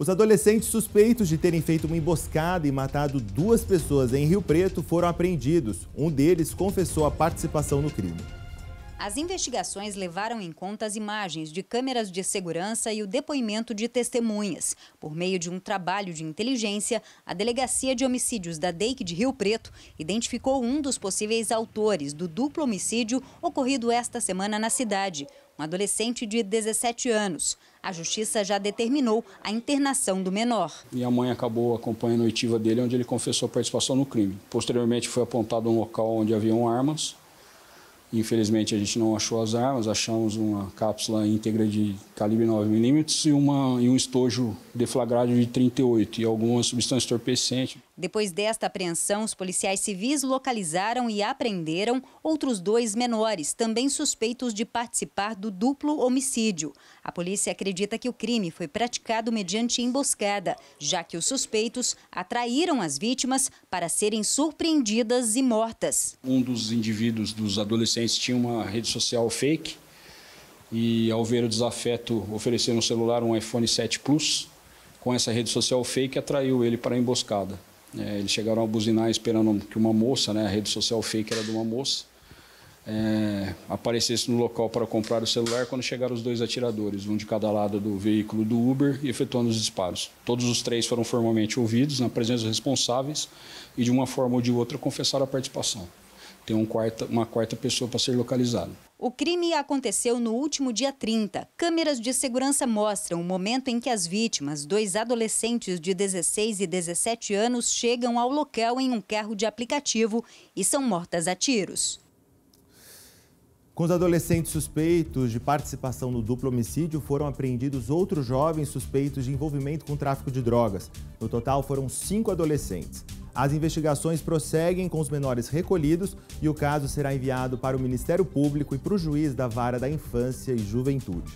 Os adolescentes suspeitos de terem feito uma emboscada e matado duas pessoas em Rio Preto foram apreendidos. Um deles confessou a participação no crime. As investigações levaram em conta as imagens de câmeras de segurança e o depoimento de testemunhas. Por meio de um trabalho de inteligência, a Delegacia de Homicídios da DEIC de Rio Preto identificou um dos possíveis autores do duplo homicídio ocorrido esta semana na cidade, um adolescente de 17 anos. A justiça já determinou a internação do menor. Minha mãe acabou acompanhando a oitiva dele, onde ele confessou a participação no crime. Posteriormente foi apontado um local onde haviam armas Infelizmente a gente não achou as armas, achamos uma cápsula íntegra de calibre 9mm e, uma, e um estojo deflagrado de 38 e algumas substâncias torpecentes. Depois desta apreensão, os policiais civis localizaram e apreenderam outros dois menores, também suspeitos de participar do duplo homicídio. A polícia acredita que o crime foi praticado mediante emboscada, já que os suspeitos atraíram as vítimas para serem surpreendidas e mortas. Um dos indivíduos dos adolescentes tinha uma rede social fake e, ao ver o desafeto, ofereceram um celular, um iPhone 7 Plus. Com essa rede social fake, atraiu ele para a emboscada. É, eles chegaram a buzinar esperando que uma moça, né, a rede social fake era de uma moça, é, aparecesse no local para comprar o celular quando chegaram os dois atiradores, um de cada lado do veículo do Uber e efetuando os disparos. Todos os três foram formalmente ouvidos na presença dos responsáveis e de uma forma ou de outra confessaram a participação tem um quarta, uma quarta pessoa para ser localizada. O crime aconteceu no último dia 30. Câmeras de segurança mostram o momento em que as vítimas, dois adolescentes de 16 e 17 anos, chegam ao local em um carro de aplicativo e são mortas a tiros. Com os adolescentes suspeitos de participação no duplo homicídio, foram apreendidos outros jovens suspeitos de envolvimento com tráfico de drogas. No total, foram cinco adolescentes. As investigações prosseguem com os menores recolhidos e o caso será enviado para o Ministério Público e para o juiz da Vara da Infância e Juventude.